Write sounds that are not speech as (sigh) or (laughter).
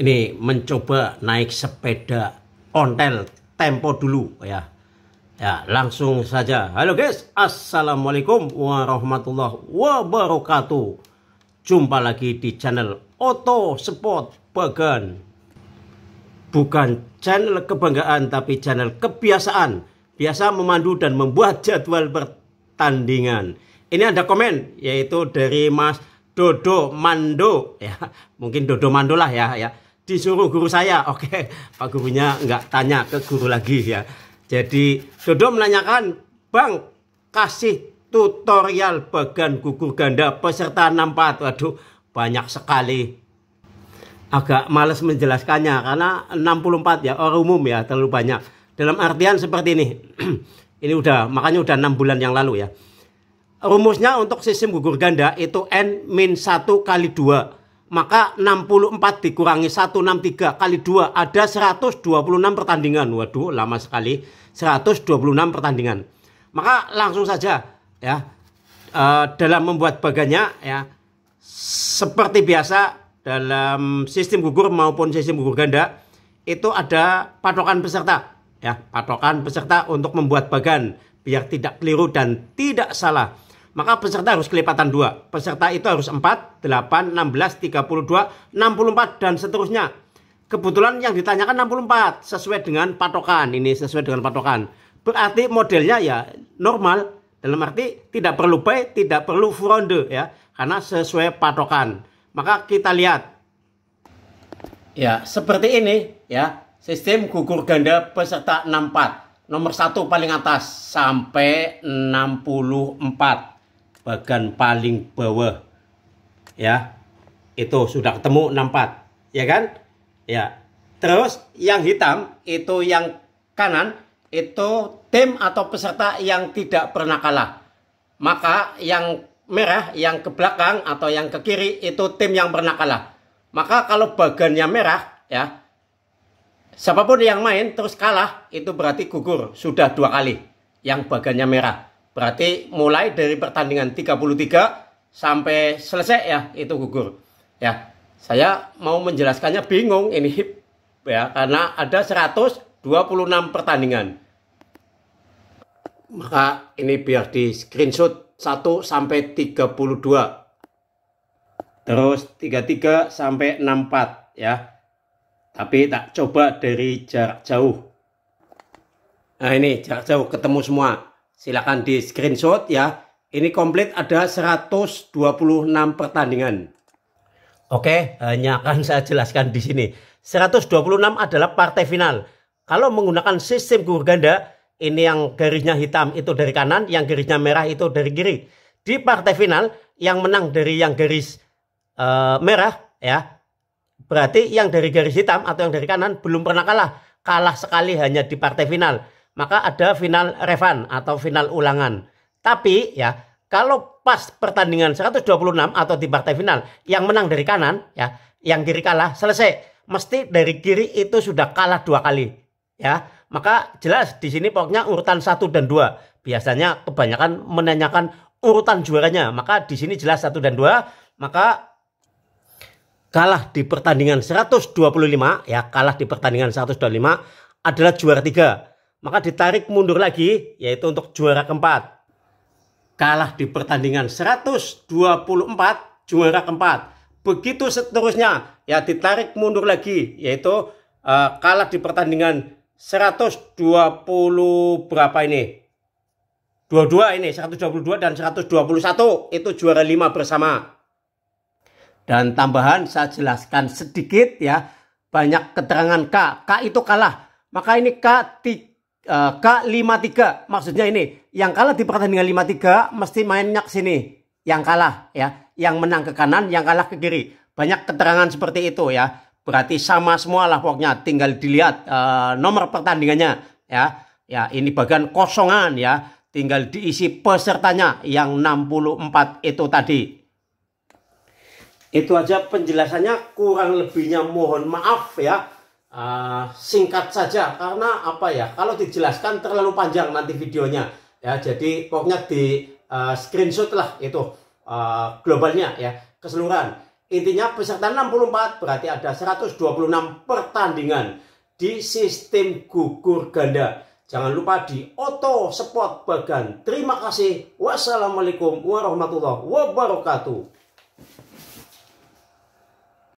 ini mencoba naik sepeda ontel tempo dulu ya. Ya, langsung saja. Halo guys, Assalamualaikum warahmatullahi wabarakatuh. Jumpa lagi di channel Oto Sport Bagan. Bukan channel kebanggaan tapi channel kebiasaan. Biasa memandu dan membuat jadwal pertandingan. Ini ada komen yaitu dari Mas Dodo Mando ya. Mungkin Dodo Mando lah ya ya disuruh guru saya. (laughs) Oke, Pak gurunya nggak tanya ke guru lagi ya. Jadi Dodo menanyakan, Bang, kasih tutorial bagan gugur ganda peserta 64. Waduh, banyak sekali. Agak males menjelaskannya karena 64 ya, orang umum ya, terlalu banyak. Dalam artian seperti ini. (clears throat) ini udah, makanya udah enam bulan yang lalu ya. Rumusnya untuk sistem gugur ganda itu N-1 kali 2 maka 64 dikurangi 163 kali 2 ada 126 pertandingan. Waduh, lama sekali. 126 pertandingan. Maka langsung saja ya uh, dalam membuat bagannya ya seperti biasa dalam sistem gugur maupun sistem gugur ganda itu ada patokan peserta ya patokan peserta untuk membuat bagan biar tidak keliru dan tidak salah maka peserta harus kelipatan dua. Peserta itu harus 4, 8, 16, 32, 64, dan seterusnya. Kebetulan yang ditanyakan 64 sesuai dengan patokan. Ini sesuai dengan patokan. Berarti modelnya ya normal. Dalam arti tidak perlu pay, tidak perlu fronde ya. Karena sesuai patokan. Maka kita lihat. Ya, seperti ini ya. Sistem gugur ganda peserta 64. Nomor satu paling atas sampai 64 bagian paling bawah ya itu sudah ketemu 64 ya kan ya terus yang hitam itu yang kanan itu tim atau peserta yang tidak pernah kalah maka yang merah yang ke belakang atau yang ke kiri itu tim yang pernah kalah maka kalau bagannya merah ya siapapun yang main terus kalah itu berarti gugur sudah dua kali yang bagannya merah Berarti mulai dari pertandingan 33 sampai selesai ya itu gugur. Ya, saya mau menjelaskannya bingung ini hip ya karena ada 126 pertandingan. Maka ini biar di screenshot 1 sampai 32. Terus 33 sampai 64 ya. Tapi tak coba dari jarak jauh. Nah ini jarak jauh ketemu semua silakan di screenshot ya. Ini komplit ada 126 pertandingan. Oke, hanya akan saya jelaskan di sini. 126 adalah partai final. Kalau menggunakan sistem gugur ganda, ini yang garisnya hitam itu dari kanan, yang garisnya merah itu dari kiri. Di partai final, yang menang dari yang garis uh, merah, ya, berarti yang dari garis hitam atau yang dari kanan belum pernah kalah. Kalah sekali hanya di partai final maka ada final revan atau final ulangan. Tapi ya, kalau pas pertandingan 126 atau di partai final yang menang dari kanan ya, yang kiri kalah, selesai. Mesti dari kiri itu sudah kalah dua kali. Ya, maka jelas di sini pokoknya urutan 1 dan 2. Biasanya kebanyakan menanyakan urutan juaranya. Maka di sini jelas 1 dan 2, maka kalah di pertandingan 125 ya kalah di pertandingan 125 adalah juara tiga maka ditarik mundur lagi yaitu untuk juara keempat. Kalah di pertandingan 124 juara keempat. Begitu seterusnya ya ditarik mundur lagi yaitu uh, kalah di pertandingan 120 berapa ini? 22 ini 122 dan 121 itu juara 5 bersama. Dan tambahan saya jelaskan sedikit ya banyak keterangan K. K itu kalah. Maka ini K 3 Eh, K53. Maksudnya ini, yang kalah di pertandingan 53 mesti mainnya ke sini. Yang kalah ya, yang menang ke kanan, yang kalah ke kiri. Banyak keterangan seperti itu ya. Berarti sama semua lah pokoknya tinggal dilihat uh, nomor pertandingannya ya. Ya, ini bagian kosongan ya. Tinggal diisi pesertanya yang 64 itu tadi. Itu aja penjelasannya kurang lebihnya mohon maaf ya. Ah, singkat saja karena apa ya kalau dijelaskan terlalu panjang nanti videonya ya jadi pokoknya di uh, screenshot lah itu uh, globalnya ya keseluruhan intinya peserta 64 berarti ada 126 pertandingan di sistem gugur ganda jangan lupa di auto spot bagan terima kasih wassalamualaikum warahmatullahi wabarakatuh